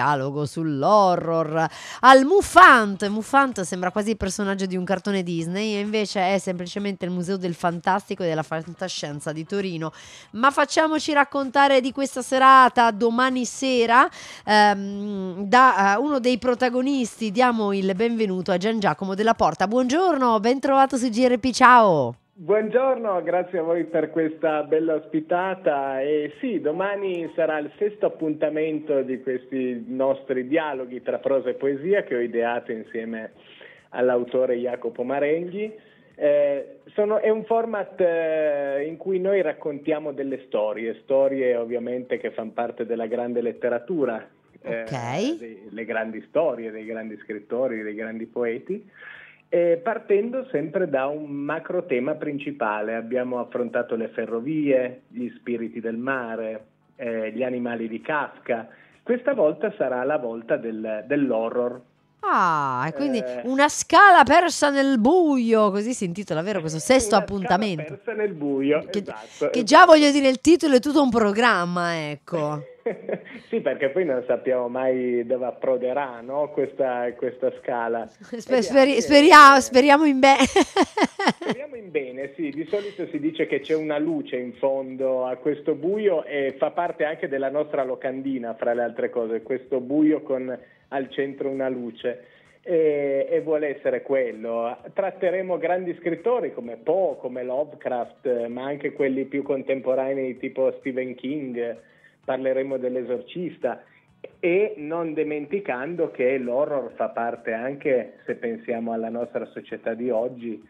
dialogo sull'horror, al Mufant, Mufant sembra quasi il personaggio di un cartone Disney e invece è semplicemente il Museo del Fantastico e della Fantascienza di Torino. Ma facciamoci raccontare di questa serata domani sera ehm, da uh, uno dei protagonisti, diamo il benvenuto a Gian Giacomo della Porta. Buongiorno, ben trovato su GRP, ciao! Buongiorno, grazie a voi per questa bella ospitata e sì, domani sarà il sesto appuntamento di questi nostri dialoghi tra prosa e poesia che ho ideato insieme all'autore Jacopo Marenghi. Eh, sono, è un format eh, in cui noi raccontiamo delle storie, storie ovviamente che fanno parte della grande letteratura, eh, okay. dei, le grandi storie dei grandi scrittori, dei grandi poeti eh, partendo sempre da un macro tema principale, abbiamo affrontato le ferrovie, gli spiriti del mare, eh, gli animali di Kafka. Questa volta sarà la volta del, dell'horror. Ah, e quindi eh, una scala persa nel buio, così si intitola, vero? Questo sesto appuntamento. Una scala persa nel buio, che, esatto, che esatto. già voglio dire il titolo è tutto un programma, ecco. sì, perché poi non sappiamo mai dove approderà no? questa, questa, scala. Sper- speri- speriamo, speriamo, in bene. speriamo in bene, sì. Di solito si dice che c'è una luce in fondo a questo buio e fa parte anche della nostra locandina, fra le altre cose, questo buio con al centro una luce. E, e, vuole essere quello. Tratteremo grandi scrittori come Poe, come Lovecraft, ma anche quelli più contemporanei tipo Stephen King parleremo dell'esorcista e non dimenticando che l'horror fa parte anche, se pensiamo alla nostra società di oggi,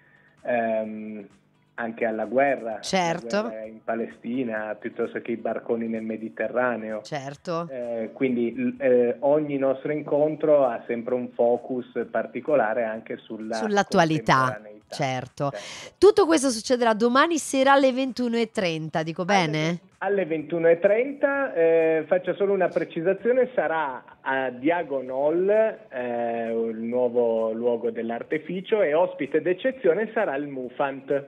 ehm, anche alla guerra, certo. guerra, in Palestina piuttosto che i barconi nel Mediterraneo. Certo. Eh, quindi eh, ogni nostro incontro ha sempre un focus particolare anche sulla sull'attualità. Certo. certo. Tutto questo succederà domani sera alle 21.30, dico alle bene? alle 21.30. Eh, faccio solo una precisazione, sarà a Diagonol, eh, il nuovo luogo dell'arteficio, e ospite d'eccezione sarà il Mufant.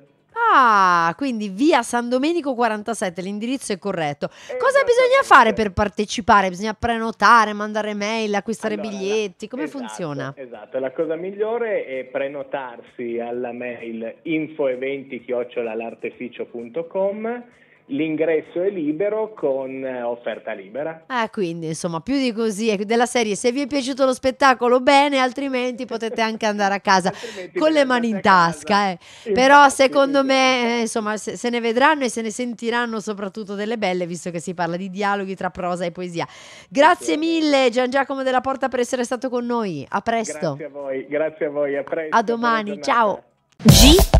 Ah, quindi via San Domenico 47, l'indirizzo è corretto. Cosa bisogna fare per partecipare? Bisogna prenotare, mandare mail, acquistare allora, biglietti? Come esatto, funziona? Esatto, la cosa migliore è prenotarsi alla mail infoeventi-l'arteficio.com l'ingresso è libero con eh, offerta libera. Ah, quindi insomma, più di così è ecco, della serie. Se vi è piaciuto lo spettacolo, bene, altrimenti potete anche andare a casa con le mani in tasca. Eh. Però secondo me, eh, insomma, se, ne vedranno e se ne sentiranno soprattutto delle belle, visto che si parla di dialoghi tra prosa e poesia. Grazie mille Gian Giacomo della Porta per essere stato con noi. A presto. Grazie a voi, grazie a voi, a presto. A domani, ciao. GRP